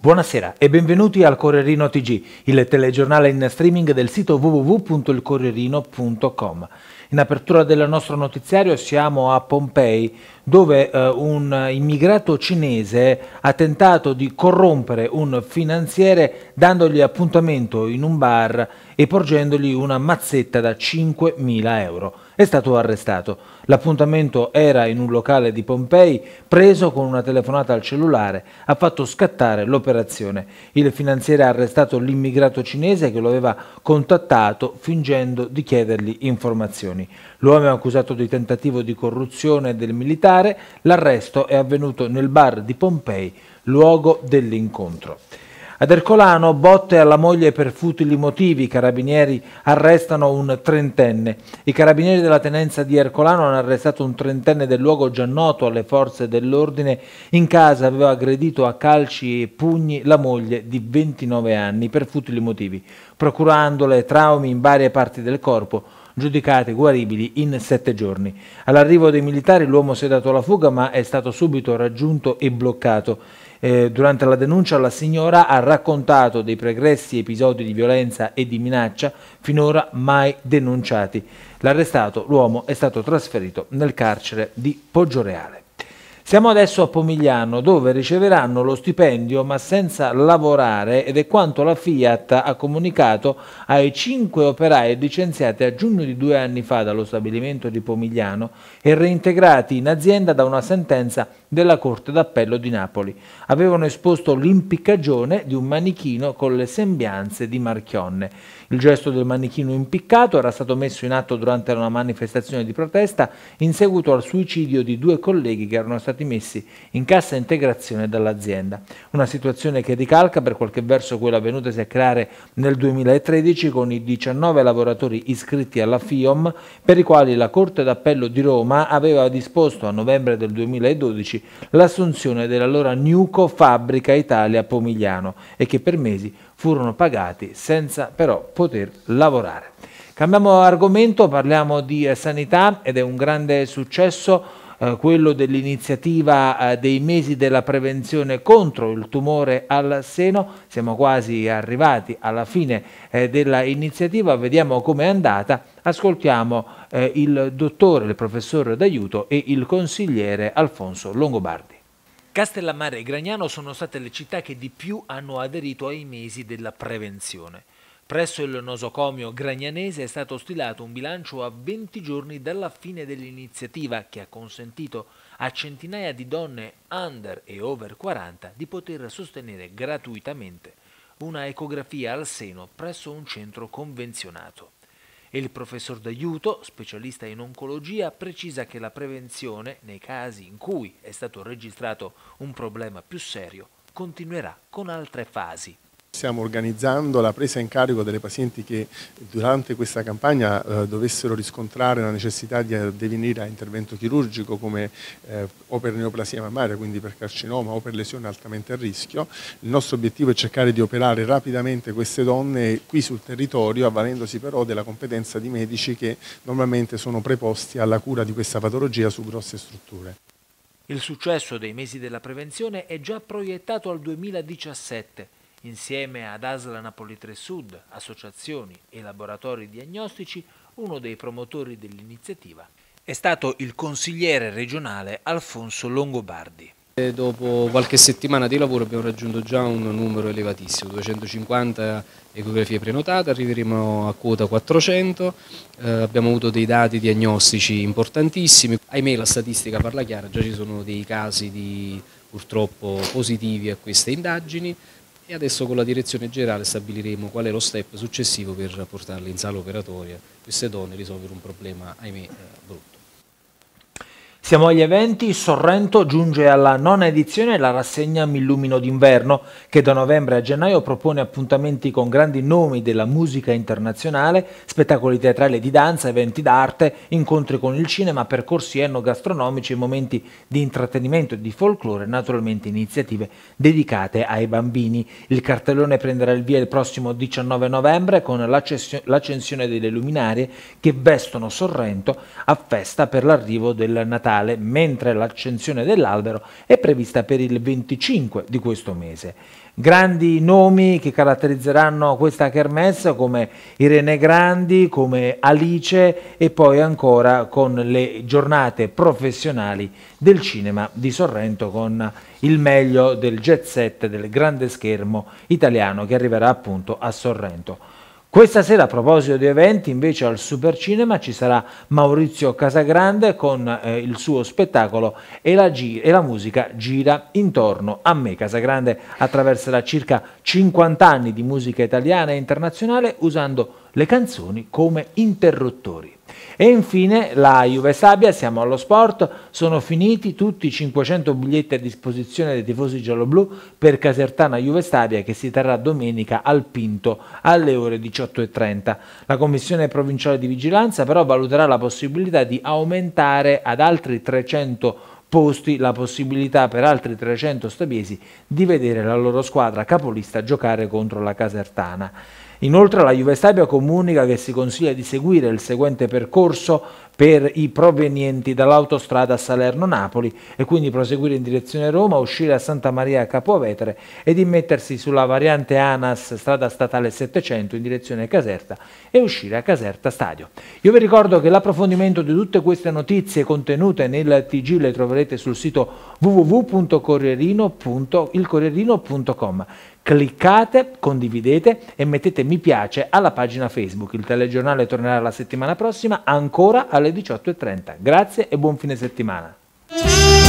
Buonasera e benvenuti al Correrino TG, il telegiornale in streaming del sito www.ilcorrerino.com. In apertura del nostro notiziario siamo a Pompei, dove eh, un immigrato cinese ha tentato di corrompere un finanziere dandogli appuntamento in un bar e porgendogli una mazzetta da 5.000 euro. È stato arrestato. L'appuntamento era in un locale di Pompei, preso con una telefonata al cellulare, ha fatto scattare l'operazione. Il finanziere ha arrestato l'immigrato cinese che lo aveva contattato fingendo di chiedergli informazioni. L'uomo è accusato di tentativo di corruzione del militare, l'arresto è avvenuto nel bar di Pompei, luogo dell'incontro. Ad Ercolano botte alla moglie per futili motivi, i carabinieri arrestano un trentenne. I carabinieri della tenenza di Ercolano hanno arrestato un trentenne del luogo già noto alle forze dell'ordine, in casa aveva aggredito a calci e pugni la moglie di 29 anni per futili motivi, procurandole traumi in varie parti del corpo giudicati guaribili in sette giorni. All'arrivo dei militari l'uomo si è dato alla fuga ma è stato subito raggiunto e bloccato. Eh, durante la denuncia la signora ha raccontato dei pregressi episodi di violenza e di minaccia finora mai denunciati. L'arrestato, l'uomo, è stato trasferito nel carcere di Poggioreale. Siamo adesso a Pomigliano dove riceveranno lo stipendio ma senza lavorare ed è quanto la Fiat ha comunicato ai cinque operai licenziati a giugno di due anni fa dallo stabilimento di Pomigliano e reintegrati in azienda da una sentenza della Corte d'Appello di Napoli. Avevano esposto l'impiccagione di un manichino con le sembianze di Marchionne. Il gesto del manichino impiccato era stato messo in atto durante una manifestazione di protesta in seguito al suicidio di due colleghi che erano stati stati messi in cassa integrazione dall'azienda. Una situazione che ricalca per qualche verso quella venutasi a creare nel 2013 con i 19 lavoratori iscritti alla FIOM per i quali la Corte d'Appello di Roma aveva disposto a novembre del 2012 l'assunzione dell'allora Nuco Fabbrica Italia Pomigliano e che per mesi furono pagati senza però poter lavorare. Cambiamo argomento, parliamo di sanità ed è un grande successo eh, quello dell'iniziativa eh, dei mesi della prevenzione contro il tumore al seno. Siamo quasi arrivati alla fine eh, dell'iniziativa, vediamo com'è andata. Ascoltiamo il dottore, il professore d'aiuto e il consigliere Alfonso Longobardi. Castellammare e Gragnano sono state le città che di più hanno aderito ai mesi della prevenzione. Presso il nosocomio Gragnanese è stato stilato un bilancio a 20 giorni dalla fine dell'iniziativa che ha consentito a centinaia di donne under e over 40 di poter sostenere gratuitamente una ecografia al seno presso un centro convenzionato. Il professor D'Aiuto, specialista in oncologia, precisa che la prevenzione, nei casi in cui è stato registrato un problema più serio, continuerà con altre fasi. Stiamo organizzando la presa in carico delle pazienti che durante questa campagna eh, dovessero riscontrare la necessità di advenire a intervento chirurgico come eh, o per neoplasia mammaria, quindi per carcinoma o per lesione altamente a rischio. Il nostro obiettivo è cercare di operare rapidamente queste donne qui sul territorio, avvalendosi però della competenza di medici che normalmente sono preposti alla cura di questa patologia su grosse strutture. Il successo dei mesi della prevenzione è già proiettato al 2017 Insieme ad Asla Napoli 3 Sud, associazioni e laboratori diagnostici, uno dei promotori dell'iniziativa è stato il consigliere regionale Alfonso Longobardi. E dopo qualche settimana di lavoro abbiamo raggiunto già un numero elevatissimo, 250 ecografie prenotate, arriveremo a quota 400, eh, abbiamo avuto dei dati diagnostici importantissimi, ahimè la statistica parla chiara, già ci sono dei casi di, purtroppo positivi a queste indagini, e adesso con la direzione generale stabiliremo qual è lo step successivo per portarle in sala operatoria queste donne e risolvere un problema, ahimè, eh, brutto. Siamo agli eventi, Sorrento giunge alla nona edizione la rassegna Millumino d'inverno, che da novembre a gennaio propone appuntamenti con grandi nomi della musica internazionale, spettacoli teatrali di danza, eventi d'arte, incontri con il cinema, percorsi enogastronomici, momenti di intrattenimento e di folklore, naturalmente iniziative dedicate ai bambini. Il cartellone prenderà il via il prossimo 19 novembre con l'accensione delle luminarie che vestono Sorrento a festa per l'arrivo del Natale. Natale, mentre l'accensione dell'albero è prevista per il 25 di questo mese. Grandi nomi che caratterizzeranno questa kermesse come Irene Grandi, come Alice e poi ancora con le giornate professionali del cinema di Sorrento con il meglio del jet set del grande schermo italiano che arriverà appunto a Sorrento. Questa sera a proposito di eventi invece al Supercinema ci sarà Maurizio Casagrande con eh, il suo spettacolo e la, e la, musica gira intorno a me. Casagrande attraverserà circa 50 anni di musica italiana e internazionale usando le canzoni come interruttori. E infine la Juve Sabia, siamo allo sport, sono finiti tutti i 500 biglietti a disposizione dei tifosi gialloblu per Casertana Juve Sabia che si terrà domenica al Pinto alle ore 18.30. La Commissione Provinciale di Vigilanza però valuterà la possibilità di aumentare ad altri 300 posti la possibilità per altri 300 stabiesi di vedere la loro squadra capolista giocare contro la Casertana. Inoltre la Juve Stabia comunica che si consiglia di seguire il seguente percorso per i provenienti dall'autostrada Salerno-Napoli e quindi proseguire in direzione Roma, uscire a Santa Maria Capovetere ed immettersi sulla variante ANAS strada statale 700 in direzione Caserta e uscire a Caserta Stadio. Io vi ricordo che l'approfondimento di tutte queste notizie contenute nel TG le troverete sul sito www.corrierino.ilcorrierino.com cliccate, condividete e mettete mi piace alla pagina Facebook. Il telegiornale tornerà la settimana prossima ancora alle 18.30. Grazie e buon fine settimana.